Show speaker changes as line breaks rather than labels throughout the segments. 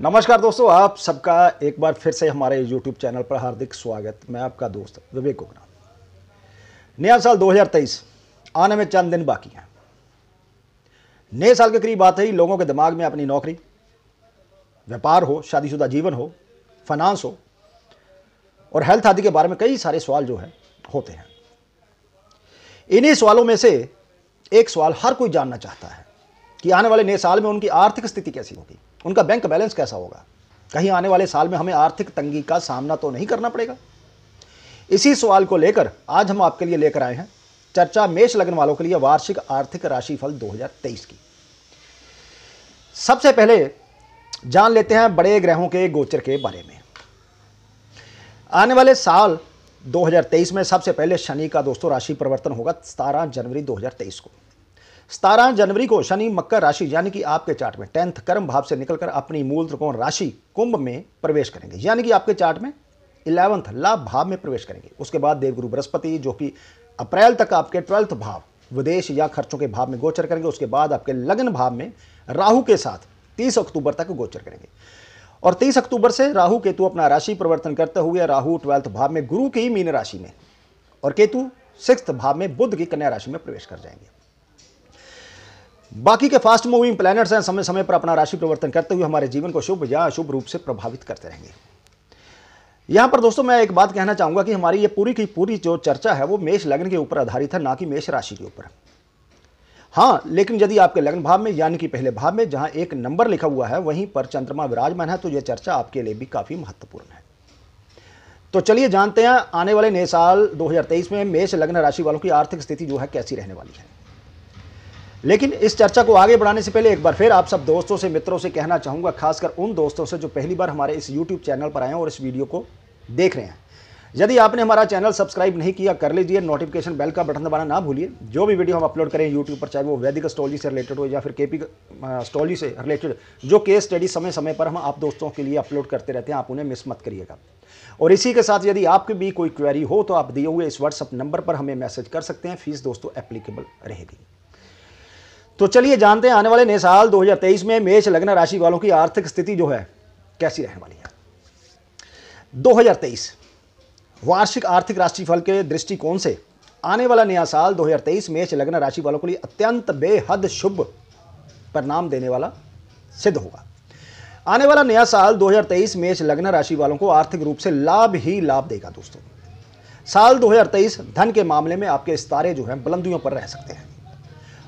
नमस्कार दोस्तों आप सबका एक बार फिर से हमारे YouTube चैनल पर हार्दिक स्वागत मैं आपका दोस्त विवेक उगना नया साल 2023 आने में चंद दिन बाकी हैं नए साल के करीब आते ही लोगों के दिमाग में अपनी नौकरी व्यापार हो शादीशुदा जीवन हो फाइनेंस हो और हेल्थ आदि के बारे में कई सारे सवाल जो है होते हैं इन्हीं सवालों में से एक सवाल हर कोई जानना चाहता है कि आने वाले नए साल में उनकी आर्थिक स्थिति कैसी होगी उनका बैंक बैलेंस कैसा होगा कहीं आने वाले साल में हमें आर्थिक तंगी का सामना तो नहीं करना पड़ेगा इसी सवाल को लेकर आज हम आपके लिए लेकर आए हैं चर्चा मेष लगन वालों के लिए वार्षिक आर्थिक राशिफल 2023 की सबसे पहले जान लेते हैं बड़े ग्रहों के गोचर के बारे में आने वाले साल 2023 में सबसे पहले शनि का दोस्तों राशि परिवर्तन होगा सतारह जनवरी 2023 को सतारह जनवरी को शनि मकर राशि यानी कि आपके चार्ट में टेंथ कर्म भाव से निकलकर अपनी मूल त्रिकोण राशि कुंभ में प्रवेश करेंगे यानी कि आपके चार्ट में इलेवंथ लाभ भाव में प्रवेश करेंगे उसके बाद देवगुरु बृहस्पति जो कि अप्रैल तक आपके ट्वेल्थ भाव विदेश या खर्चों के भाव में गोचर करेंगे उसके बाद आपके लग्न भाव में राहु के साथ तीस अक्टूबर तक गोचर करेंगे और तीस अक्टूबर से राहु केतु अपना राशि परिवर्तन करते हुए राहु ट्वेल्थ भाव में गुरु की मीन राशि में और केतु सिक्स भाव में बुद्ध की कन्या राशि में प्रवेश कर जाएंगे बाकी के फास्ट मूविंग प्लैनेट्स हैं समय समय पर अपना राशि परिवर्तन करते हुए हमारे जीवन को शुभ या अशुभ रूप से प्रभावित करते रहेंगे यहां पर दोस्तों मैं एक बात कहना चाहूंगा कि हमारी ये पूरी की पूरी जो चर्चा है वो मेष लग्न के ऊपर आधारित है ना कि मेष राशि के ऊपर हाँ लेकिन यदि आपके लग्न भाव में यानी कि पहले भाव में जहां एक नंबर लिखा हुआ है वहीं पर चंद्रमा विराजमान है तो यह चर्चा आपके लिए भी काफ़ी महत्वपूर्ण है तो चलिए जानते हैं आने वाले नए साल 2023 में मेष लग्न राशि वालों की आर्थिक स्थिति जो है कैसी रहने वाली है लेकिन इस चर्चा को आगे बढ़ाने से पहले एक बार फिर आप सब दोस्तों से मित्रों से कहना चाहूँगा खासकर उन दोस्तों से जो पहली बार हमारे इस यूट्यूब चैनल पर आए हैं और इस वीडियो को देख रहे हैं यदि आपने हमारा चैनल सब्सक्राइब नहीं किया कर लीजिए नोटिफिकेशन बेल का बटन दबाना ना भूलिए जो भी वीडियो हम अपलोड करें यूट्यूब पर चाहे वो वैदिक स्टॉली से रिलेटेड हो या फिर केपी स्टॉली से रिलेटेड जो केस स्टडी समय समय पर हम आप दोस्तों के लिए अपलोड करते रहते हैं आप उन्हें मिस मत करिएगा और इसी के साथ यदि आपकी भी कोई क्वेरी हो तो आप दिए हुए इस व्हाट्सअप नंबर पर हमें मैसेज कर सकते हैं फीस दोस्तों एप्लीकेबल रहेगी तो चलिए जानते हैं आने वाले नए साल 2023 में मेष लग्न राशि वालों की आर्थिक स्थिति जो है कैसी रहने वाली है 2023 वार्षिक आर्थिक राशिफल के दृष्टिकोण से आने वाला नया साल 2023 मेष लग्न राशि वालों के लिए अत्यंत बेहद शुभ परिणाम देने वाला सिद्ध होगा आने वाला नया साल 2023 मेष लग्न राशि वालों को आर्थिक रूप से लाभ ही लाभ देगा दोस्तों साल 2023 धन के मामले में आपके सितारे जो हैं बुलंदियों पर रह सकते हैं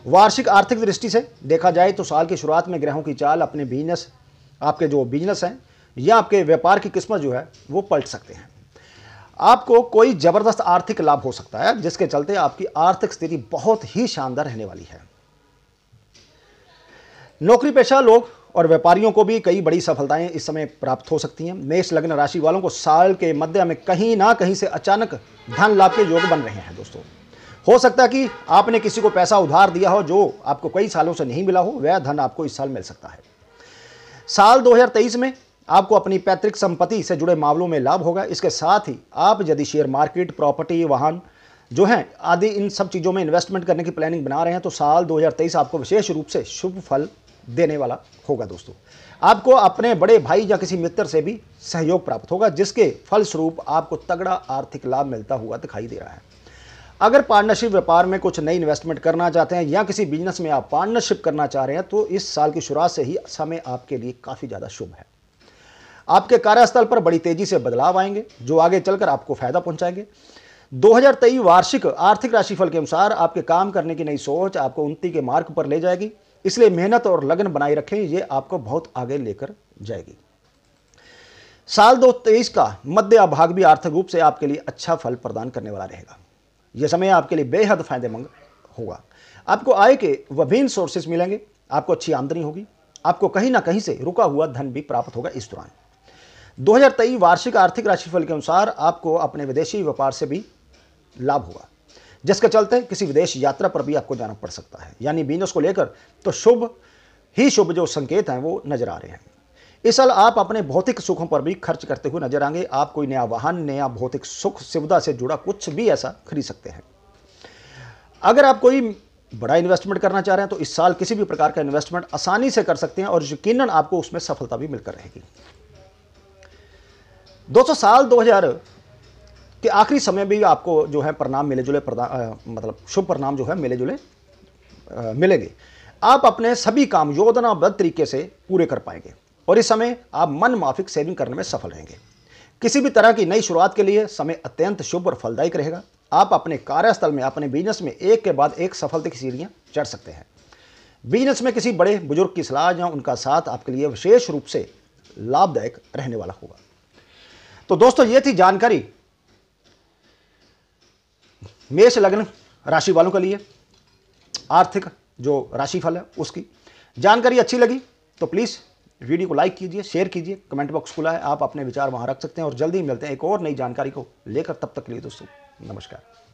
वार्षिक आर्थिक दृष्टि से देखा जाए तो साल की शुरुआत में ग्रहों की चाल अपने बिजनेस आपके जो बिजनेस हैं या आपके व्यापार की किस्मत जो है वो पलट सकते हैं आपको कोई ज़बरदस्त आर्थिक लाभ हो सकता है जिसके चलते आपकी आर्थिक स्थिति बहुत ही शानदार रहने वाली है नौकरी पेशा लोग और व्यापारियों को भी कई बड़ी सफलताएं इस समय प्राप्त हो सकती हैं मेष लग्न राशि वालों को साल के मध्य में कहीं ना कहीं से अचानक धन लाभ के योग बन रहे हैं दोस्तों हो सकता है कि आपने किसी को पैसा उधार दिया हो जो आपको कई सालों से नहीं मिला हो वह धन आपको इस साल मिल सकता है साल 2023 में आपको अपनी पैतृक संपत्ति से जुड़े मामलों में लाभ होगा इसके साथ ही आप यदि शेयर मार्केट प्रॉपर्टी वाहन जो हैं आदि इन सब चीज़ों में इन्वेस्टमेंट करने की प्लानिंग बना रहे हैं तो साल 2023 आपको विशेष रूप से शुभ फल देने वाला होगा दोस्तों आपको अपने बड़े भाई या किसी मित्र से भी सहयोग प्राप्त होगा जिसके फलस्वरूप आपको तगड़ा आर्थिक लाभ मिलता हुआ दिखाई दे रहा है अगर पार्टनरशिप व्यापार में कुछ नई इन्वेस्टमेंट करना चाहते हैं या किसी बिजनेस में आप पार्टनरशिप करना चाह रहे हैं तो इस साल की शुरुआत से ही समय आपके लिए काफ़ी ज़्यादा शुभ है आपके कार्यस्थल पर बड़ी तेज़ी से बदलाव आएंगे जो आगे चलकर आपको फ़ायदा पहुंचाएंगे 2023 वार्षिक आर्थिक राशिफल के अनुसार आपके काम करने की नई सोच आपको उन्नति के मार्ग पर ले जाएगी इसलिए मेहनत और लगन बनाए रखें ये आपको बहुत आगे लेकर जाएगी साल दो तेईस का मध्य भाग भी आर्थिक रूप से आपके लिए अच्छा फल प्रदान करने वाला रहेगा यह समय आपके लिए बेहद फायदेमंद होगा आपको आय के विभिन्न सोर्सेस मिलेंगे आपको अच्छी आमदनी होगी आपको कहीं ना कहीं से रुका हुआ धन भी प्राप्त होगा इस दौरान 2023 वार्षिक आर्थिक राशिफल के अनुसार आपको अपने विदेशी व्यापार से भी लाभ होगा जिसके चलते किसी विदेश यात्रा पर भी आपको जाना पड़ सकता है यानी बिजनेस को लेकर तो शुभ ही शुभ जो संकेत हैं वो नजर आ रहे हैं इस साल आप अपने भौतिक सुखों पर भी खर्च करते हुए नजर आएंगे आप कोई नया वाहन नया भौतिक सुख सुविधा से जुड़ा कुछ भी ऐसा खरीद सकते हैं अगर आप कोई बड़ा इन्वेस्टमेंट करना चाह रहे हैं तो इस साल किसी भी प्रकार का इन्वेस्टमेंट आसानी से कर सकते हैं और यकीनन आपको उसमें सफलता भी मिलकर रहेगी दोस्तों साल 2000 के आखिरी समय भी आपको जो है परिणाम मिले जुले मतलब शुभ परिणाम जो है मिले जुले आ, मिलेंगे आप अपने सभी काम योजनाबद्ध तरीके से पूरे कर पाएंगे और इस समय आप मन माफिक सेविंग करने में सफल रहेंगे किसी भी तरह की नई शुरुआत के लिए समय अत्यंत शुभ और फलदायक रहेगा आप अपने कार्यस्थल में अपने बिजनेस में एक के बाद एक सफलता की सीढ़ियाँ चढ़ सकते हैं बिजनेस में किसी बड़े बुजुर्ग की सलाह या उनका साथ आपके लिए विशेष रूप से लाभदायक रहने वाला होगा तो दोस्तों ये थी जानकारी मेष लग्न राशि वालों के लिए आर्थिक जो राशिफल है उसकी जानकारी अच्छी लगी तो प्लीज़ वीडियो को लाइक कीजिए शेयर कीजिए कमेंट बॉक्स खुला है आप अपने विचार वहाँ रख सकते हैं और जल्दी ही मिलते हैं एक और नई जानकारी को लेकर तब तक के लिए दोस्तों नमस्कार